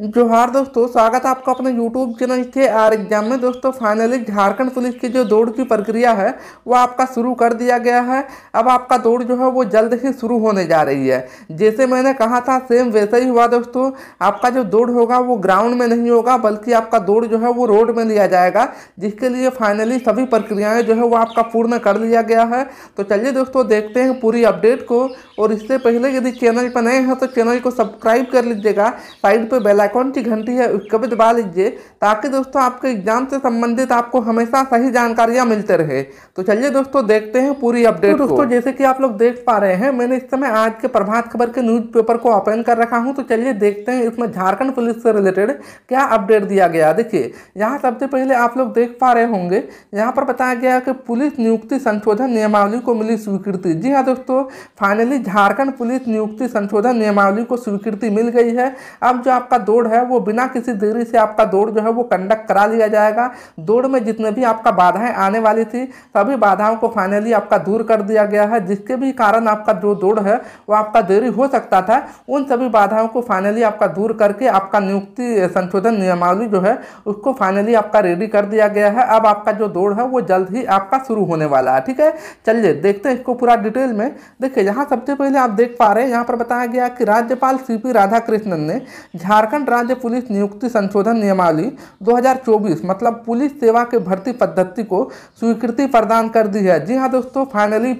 जो हार दोस्तों स्वागत है आपका अपने यूट्यूब चैनल के आर एग्जाम में दोस्तों फाइनली झारखंड पुलिस की जो दौड़ की प्रक्रिया है वो आपका शुरू कर दिया गया है अब आपका दौड़ जो है वो जल्द ही शुरू होने जा रही है जैसे मैंने कहा था सेम वैसा ही हुआ दोस्तों आपका जो दौड़ होगा वो ग्राउंड में नहीं होगा बल्कि आपका दौड़ जो है वो रोड में लिया जाएगा जिसके लिए फाइनली सभी प्रक्रियाएँ जो है वो आपका पूर्ण कर लिया गया है तो चलिए दोस्तों देखते हैं पूरी अपडेट को और इससे पहले यदि चैनल पर नए हैं तो चैनल को सब्सक्राइब कर लीजिएगा साइड पर बेला आइकॉन की घंटी है उसको भी दबा लीजिए ताकि दोस्तों आपके एग्जाम से संबंधित आपको हमेशा सही जानकारियाँ मिलते रहे तो चलिए दोस्तों देखते हैं पूरी अपडेट तो दोस्तों जैसे कि आप लोग देख पा रहे हैं मैंने इस समय आज के प्रभात खबर के न्यूज पेपर को ओपन कर रखा हूँ तो चलिए देखते हैं इसमें झारखंड पुलिस से रिलेटेड क्या अपडेट दिया गया देखिए यहाँ सबसे पहले आप लोग देख पा रहे होंगे यहाँ पर बताया गया कि पुलिस नियुक्ति संशोधन नियमावली को मिली स्वीकृति जी हाँ दोस्तों फाइनली झारखंड पुलिस नियुक्ति संशोधन नियमावली को स्वीकृति मिल गई है अब जो आपका दो दौड़ है वो बिना किसी देरी से आपका दौड़ जो है वो कंडक्ट करा लिया जाएगा दौड़ में जितने भी आपका बाधाएं आने वाली थी सभी बाधाओं को फाइनली आपका दूर कर दिया गया है जिसके भी कारण आपका जो दौड़ है वो आपका देरी हो सकता था उन सभी बाधाओं को फाइनली आपका दूर करके आपका नियुक्ति संशोधन नियमावली जो है उसको फाइनली आपका रेडी कर दिया गया है अब आपका जो दौड़ है वो जल्द ही आपका शुरू होने वाला है ठीक है चलिए देखते हैं इसको पूरा डिटेल में देखिए यहाँ सबसे पहले आप देख पा रहे हैं यहाँ पर बताया गया कि राज्यपाल सी पी राधाकृष्णन ने झारखंड झारखंड राज्य पुलिस नियुक्ति संशोधन नियमावली 2024 मतलब पुलिस सेवा के भर्ती पद्धति को स्वीकृति प्रदान कर दी है जी हाँ दोस्तों फाइनली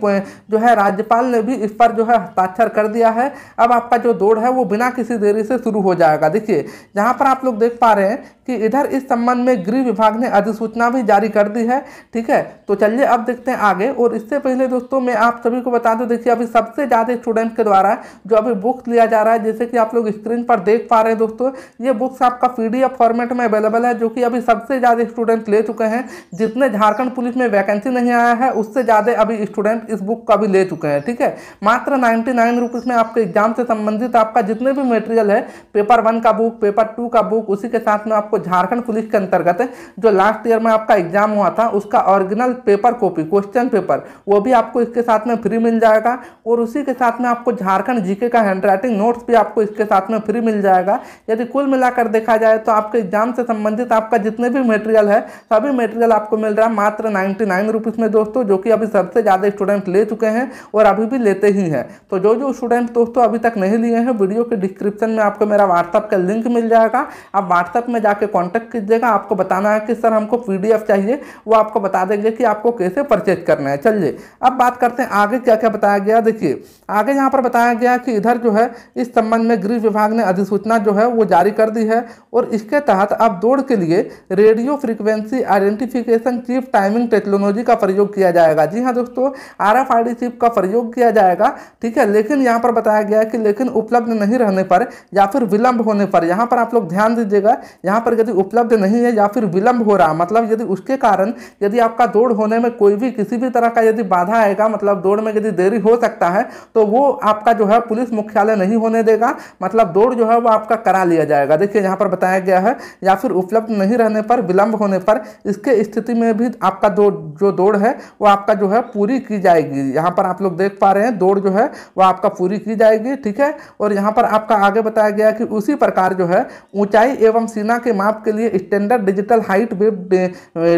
जो है राज्यपाल ने भी इस पर जो है हस्ताक्षर कर दिया है अब आपका जो दौड़ है वो बिना किसी देरी से शुरू हो जाएगा देखिए यहाँ पर आप लोग देख पा रहे हैं कि इधर इस संबंध में गृह विभाग ने अधिसूचना भी जारी कर दी है ठीक है तो चलिए अब देखते हैं आगे और इससे पहले दोस्तों मैं आप सभी को बता दूं देखिए अभी सबसे ज़्यादा स्टूडेंट के द्वारा जो अभी बुक्स लिया जा रहा है जैसे कि आप लोग स्क्रीन पर देख पा रहे हैं दोस्तों ये बुक्स आपका पी फॉर्मेट में अवेलेबल है जो कि अभी सबसे ज़्यादा स्टूडेंट ले चुके हैं जितने झारखंड पुलिस में वैकेंसी नहीं आया है उससे ज़्यादा अभी स्टूडेंट इस बुक का भी ले चुके हैं ठीक है मात्र नाइन्टी नाइन में आपके एग्जाम से संबंधित आपका जितने भी मेटेरियल है पेपर वन का बुक पेपर टू का बुक उसी के साथ में आपको झारखंड पुलिस के अंतर्गत जो लास्ट ईयर में आपका एग्जाम हुआ था उसका original paper copy question paper वो भी आपको इसके साथ में फ्री मिल जाएगा और उसी के साथ में आपको झारखंड जीके का हैंडराइटिंग नोट्स भी आपको इसके साथ में फ्री मिल जाएगा यदि यदि कुल मिलाकर देखा जाए तो आपके एग्जाम से संबंधित आपका जितने भी मेटेरियल है सभी मेटेरियल आपको मिल रहा है मात्र नाइन्टी नाइन में दोस्तों जो कि अभी सबसे ज़्यादा स्टूडेंट ले चुके हैं और अभी भी लेते ही हैं तो जो जो स्टूडेंट दोस्तों अभी तक नहीं लिए हैं वीडियो के डिस्क्रिप्शन में आपको मेरा व्हाट्सअप का लिंक मिल जाएगा आप व्हाट्सअप में जाकर कॉन्टैक्ट कीजिएगा आपको बताना है कि सर हमको पी चाहिए वो आपको बता देंगे कि आपको कैसे परचेज करना है चलिए अब बात करते हैं आगे क्या क्या बताया गया देखिए आगे यहाँ पर बताया गया कि इधर जो है इस संबंध में गृह विभाग ने अधिसूचना जो है वो जारी कर दी है और इसके तहत अब दौड़ के लिए radio frequency identification chip timing technology का प्रयोग किया जाएगा जी हाँ दोस्तों R F I D chip का प्रयोग किया जाएगा ठीक है लेकिन यहाँ पर बताया गया है कि लेकिन उपलब्ध नहीं रहने पर या फिर विलंब होने पर यहाँ पर आप लोग ध्यान दीजिएगा यहाँ पर यदि उपलब्ध नहीं है या फिर विलंब हो रहा मतलब यदि उसके कारण यदि आपका दौड़ होने में कोई भी किसी भी तरह का यदि बाधा आएगा मतलब दौड़ में यदि देरी हो सकता है तो वो आपका जो है पुलिस मुख्यालय नहीं होने देगा मतलब दौड़ जो है वो आपका करा लिया दिया जाएगा देखिए यहाँ पर बताया गया है या फिर उपलब्ध नहीं रहने पर विलंब होने पर इसके स्थिति में भी आपका दो जो दौड़ है वो आपका जो है पूरी की जाएगी यहाँ पर आप लोग देख पा रहे हैं दौड़ जो है वो आपका पूरी की जाएगी ठीक है और यहाँ पर आपका आगे बताया गया कि उसी प्रकार जो है ऊंचाई एवं सीना के माप के लिए standard digital height web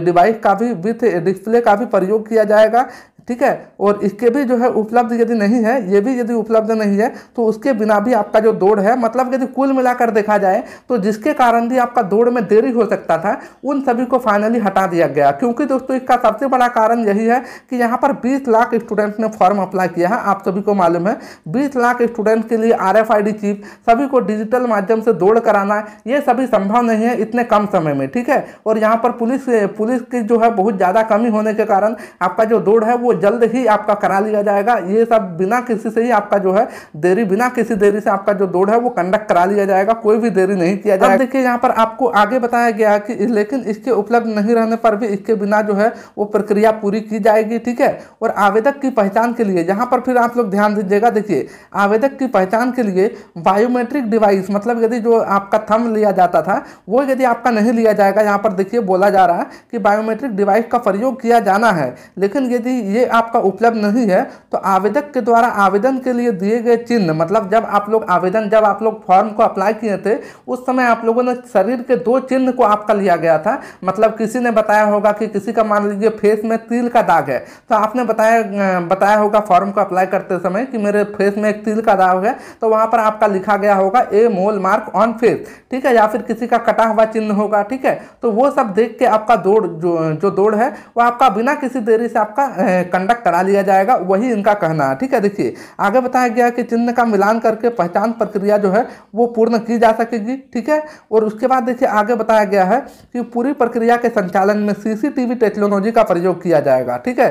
device का भी विथ डिस्प्ले eh, का भी प्रयोग किया जाएगा ठीक है और इसके भी जो है उपलब्ध यदि नहीं है ये भी यदि उपलब्ध नहीं है तो उसके बिना भी आपका जो दौड़ है मतलब यदि कुल मिलाकर देखा जाए तो जिसके कारण भी आपका दौड़ में देरी हो सकता था उन सभी को फाइनली हटा दिया गया क्योंकि दोस्तों इसका सबसे बड़ा कारण यही है कि यहाँ पर बीस लाख स्टूडेंट ने फॉर्म अप्लाई किया है आप सभी को मालूम है बीस लाख स्टूडेंट के लिए आर एफ चीफ सभी को डिजिटल माध्यम से दौड़ कराना ये सभी संभव नहीं है इतने कम समय में ठीक है और यहाँ पर पुलिस पुलिस की जो है बहुत ज़्यादा कमी होने के कारण आपका जो दौड़ है वो जल्द ही आपका करा लिया जाएगा ये सब बिना किसी से ही आपका जो है देरी बिना किसी देरी से आपका जो दौड़ है वो कंडक्ट करा लिया जाएगा कोई भी देरी नहीं किया जाएगा देखिए यहाँ पर आपको आगे बताया गया है कि लेकिन इसके उपलब्ध नहीं रहने पर भी इसके बिना जो है वो प्रक्रिया पूरी की जाएगी ठीक है और आवेदक की पहचान के लिए यहाँ पर फिर आप लोग ध्यान दीजिएगा देखिए आवेदक की पहचान के लिए बायोमेट्रिक डिवाइस मतलब यदि जो आपका थम लिया जाता था वो यदि आपका नहीं लिया जाएगा यहाँ पर देखिए बोला जा रहा है कि बायोमेट्रिक डिवाइस का प्रयोग किया जाना है लेकिन यदि ये ये आपका उपलब्ध नहीं है तो आवेदक के द्वारा आवेदन के लिए दिए गए चिन्ह मतलब जब आप लोग आवेदन जब आप लोग फॉर्म को अप्लाई किए थे उस समय आप लोगों ने शरीर के दो चिन्ह को आपका लिया गया था मतलब किसी ने बताया होगा कि किसी का मान लीजिए फेस में तिल का दाग है तो आपने बताया अं, बताया होगा फॉर्म को अप्लाई करते समय कि मेरे फेस में एक तिल का दाग है तो वहाँ पर आपका लिखा गया होगा a mole mark on face ठीक है या फिर किसी का कटा हुआ चिन्ह होगा ठीक है तो वो सब देख के आपका दौड़ जो जो दौड़ है वो आपका बिना किसी देरी से आपका अं, कंडक्ट करा लिया जाएगा वही इनका कहना है ठीक है देखिए आगे बताया गया कि चिन्ह का मिलान करके पहचान प्रक्रिया जो है वो पूर्ण की जा सकेगी ठीक है और उसके बाद देखिए आगे बताया गया है कि पूरी प्रक्रिया के संचालन में सीसीटीवी टेक्नोलॉजी का प्रयोग किया जाएगा ठीक है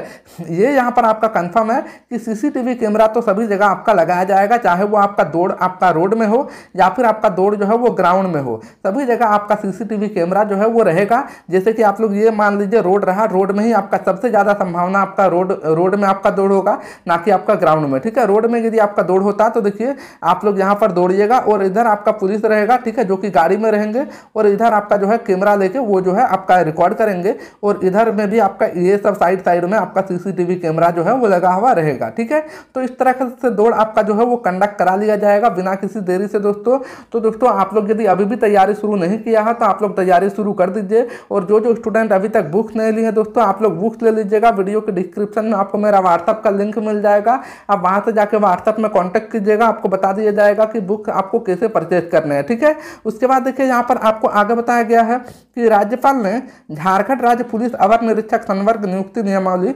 ये यहाँ पर आपका कन्फर्म है कि सीसीटीवी कैमरा तो सभी जगह आपका लगाया जाएगा चाहे वो आपका दौड़ आपका रोड में हो या फिर आपका दौड़ जो है वो ग्राउंड में हो सभी जगह आपका सीसीटीवी कैमरा जो है वो रहेगा जैसे कि आप लोग ये मान लीजिए रोड रहा रोड में ही आपका सबसे ज़्यादा संभावना आपका रोड रोड रोड में आपका दौड़ होगा ना कि आपका ग्राउंड में ठीक है रोड में यदि आपका दौड़ होता तो देखिए आप लोग यहाँ पर दौड़िएगा और इधर आपका पुलिस रहेगा ठीक है जो कि गाड़ी में रहेंगे और इधर आपका जो है कैमरा लेके वो जो है आपका रिकॉर्ड करेंगे और इधर में भी आपका ये सब साइड साइड में आपका सीसीटीवी कैमरा जो है वो लगा हुआ रहेगा ठीक है तो इस तरह से दौड़ आपका जो है वो कंडक्ट करा लिया जाएगा बिना किसी देरी से दोस्तों तो दोस्तों आप लोग यदि अभी भी तैयारी शुरू नहीं किया है तो आप लोग तैयारी शुरू कर दीजिए और जो जो स्टूडेंट अभी तक बुक्स नहीं लिए हैं दोस्तों आप लोग बुक्स ले लीजिएगा वीडियो के डिस्क्रिप्शन डिस्क्रिप्शन में आपको मेरा व्हाट्सअप का लिंक मिल जाएगा आप वहाँ से जाके व्हाट्सअप में कॉन्टैक्ट कीजिएगा आपको बता दिया जाएगा कि बुक आपको कैसे परचेज करना है ठीक है उसके बाद देखिए यहाँ पर आपको आगे बताया गया है कि राज्यपाल ने झारखंड राज्य पुलिस अवर निरीक्षक संवर्ग नियुक्ति नियमावली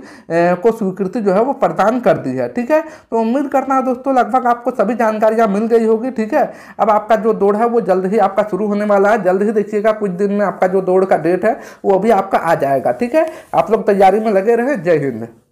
को स्वीकृति जो है वो प्रदान कर दी है ठीक है तो उम्मीद करना है दोस्तों लगभग आपको सभी जानकारियाँ मिल गई होगी ठीक है अब आपका जो दौड़ है वो जल्द ही आपका शुरू होने वाला है जल्द ही देखिएगा कुछ दिन में आपका जो दौड़ का डेट है वो अभी आपका आ जाएगा ठीक है आप लोग तैयारी में लगे रहे जय हिंद